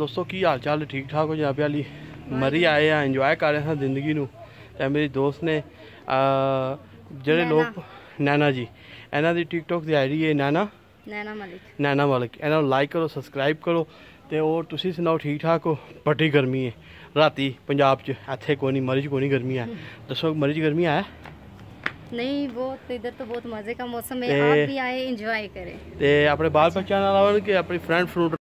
ਦੋਸਤੋ ਕੀ ਹਾਲ ਚਾਲ ਠੀਕ ਠਾਕ ਹੋ ਜਨਾਬ ਵਾਲੀ ਮਰੀ ਆਏ ਆ ਇੰਜੋਏ ਕਰ ਰਹੇ ਹਾਂ ਜ਼ਿੰਦਗੀ ਨੂੰ ਤੇ ਮੇਰੇ ਦੋਸਤ ਨੇ ਜਿਹੜੇ ਲੋਕ ਨੈਨਾ ਜੀ ਇਹਨਾਂ ਦੀ ਟਿਕਟੋਕ ਦੀ ਆਈਡੀ ਹੈ ਨੈਨਾ ਨੈਨਾ ਮਲਿਕ ਨੈਨਾ ਮਲਿਕ ਇਹਨਾਂ ਨੂੰ ਲਾਈਕ ਕਰੋ ਸਬਸਕ੍ਰਾਈਬ ਕਰੋ ਤੇ ਉਹ ਤੁਸੀਂ ਸੁਣਾਓ ਠੀਕ ਠਾਕ ਹੋ ਬੜੀ ਗਰਮੀ ਹੈ ਰਾਤੀ ਪੰਜਾਬ 'ਚ ਇੱਥੇ ਕੋਈ ਨਹੀਂ ਮਰੀ 'ਚ ਕੋਈ ਨਹੀਂ ਗਰਮੀ ਆ ਦੱਸੋ ਮਰੀ 'ਚ ਗਰਮੀ ਆ नहीं बहुत इधर तो बहुत मजे का मौसम है आप भी आए एंजॉय करें ते अपने बाल बच्चा ना कि अपनी फ्रेंड फ्रूट